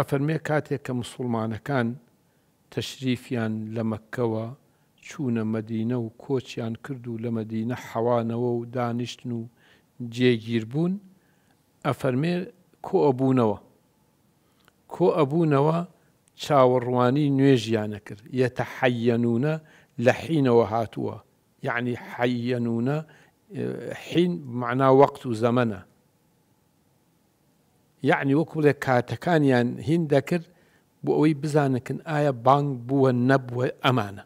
ئەفەرمێ کاتێک کە مسلمانەکان تەشریفیان لە مەکەوە چوونە مەدینە و کۆچیان کرد و لە مەدینە حەوانەوە و دانیشتن و جێگیر بوون ئەفەرمێ کۆ ئەبوونەوە کۆ ئەبوونەوە چاوەڕوانی نوێژیانە کرد یەتە حەیەنونە لە حینەوە هاتووە یعنی حەیەنونە حین معنا وەقت و زەمەە یعنی وەکو بڵێ کاتەکانیان هین دەکرد بۆ ئەوەی بزانکن ئایا بانگ بووە نەبووە ئەمانە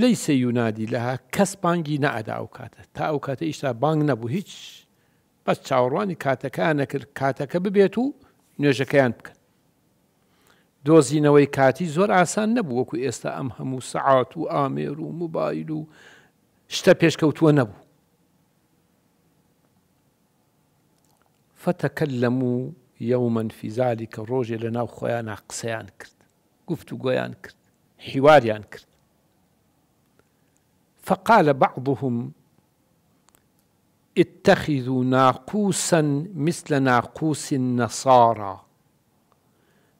لەیسە یونادی لەها کەس بانگی نەعدا ئەو کاتە تا ئەو کاتە ئیشتا بانگ نەبوو هیچ بەس چاوەڕوانی کاتەکان نەکرد کاتەکە ببێت و نوێژەکەیان بکەن دۆزینەوەی کاتی زۆر ئاسان نەبوو وەکو ئێستا ئەم هەموو سەعات و ئامێر و موبایل و شتە پێشکەوتووە نەبوو فتكلموا يوما في ذلك الروج لنا خويانا قسيان عنك گفت و عنك کرد عنك فقال بعضهم اتخذوا ناقوسا مثل ناقوس النصارى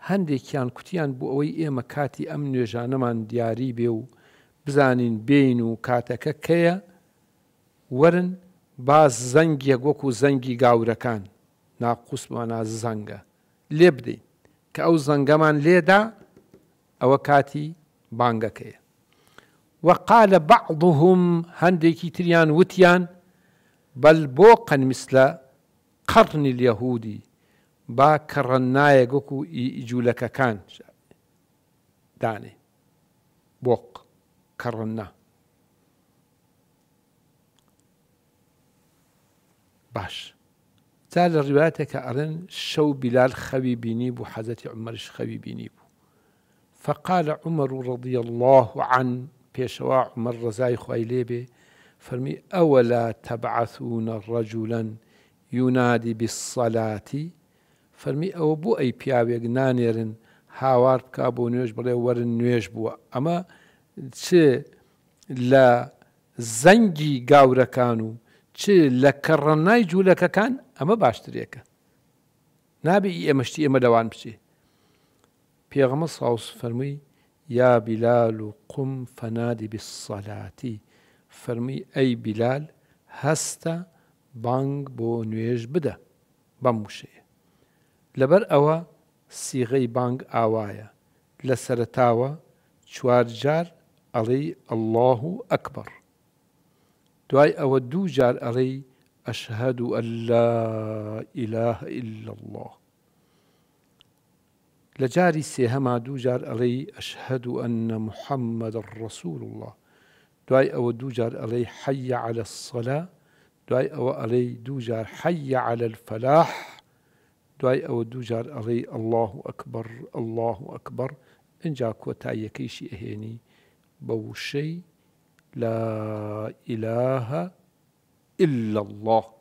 هندي كان كتيان بوي ئێمە کاتی ئەم نوێژانەمان دیاری بێ و بزانین بین و کاتەکە کەیە باز زنجي وەکو زنجي گاورەکان ناقوس بۆ نازەنگە لێ بدەین کە ئەو زەنگەمان لێدا ئەوە کاتی بانگەکەیە وەقالە بەعضهم هەندێکی تریان وتیان بەل بۆ قەنمیسلە قڕنی لەهودی با کەڕەن نایە گوک و ئیجوولەکەکان دانێ بۆق کەڕنا باش تال الرواية كأرن شو بلال خبي بنيبو بینی بوو حەزەتی بنيبو فقال عمر رضي الله عن بيشوا عمر رزاي خی لێبێ فرمي أولا تبعثون تەبعثونە ينادي بالصلاة فرمي أو بو أي بيابي نانيرن نانێرن هاوار بكابو بۆ نوێژ بڵێ وەرن نوێژ بووە ئەمە چ لە زەنگی گاورەکان و چ لە كان ئەمە باشترێکە نابێ ئێمەشتی ئێمە دەوان بچێ پێغەمە ساوس فەرمووی یا بیلال و قم فەنادی بسەلاتی فەرمی ئەی بیلال هەستە بانگ بۆ نوێژ بدە بەم وشەیە لەبەر ئەوە سیغەی بانگ ئاوایە لە سەرتاوە چوارجار ئەڵێ ئەلله و ئەکبەر دوای ئەوە دوو جار ئەڵێی أشهد أن لا إله إلا الله لجاري سيهما دو جار علي أشهد أن محمد رسول الله دعي أو دو جار علي حي على الصلاة دواي أو علي دو جار حي على الفلاح دعي أو دو جار علي الله أكبر الله أكبر إن جاك وتايكيشي أهيني بوشي لا إله إلا الله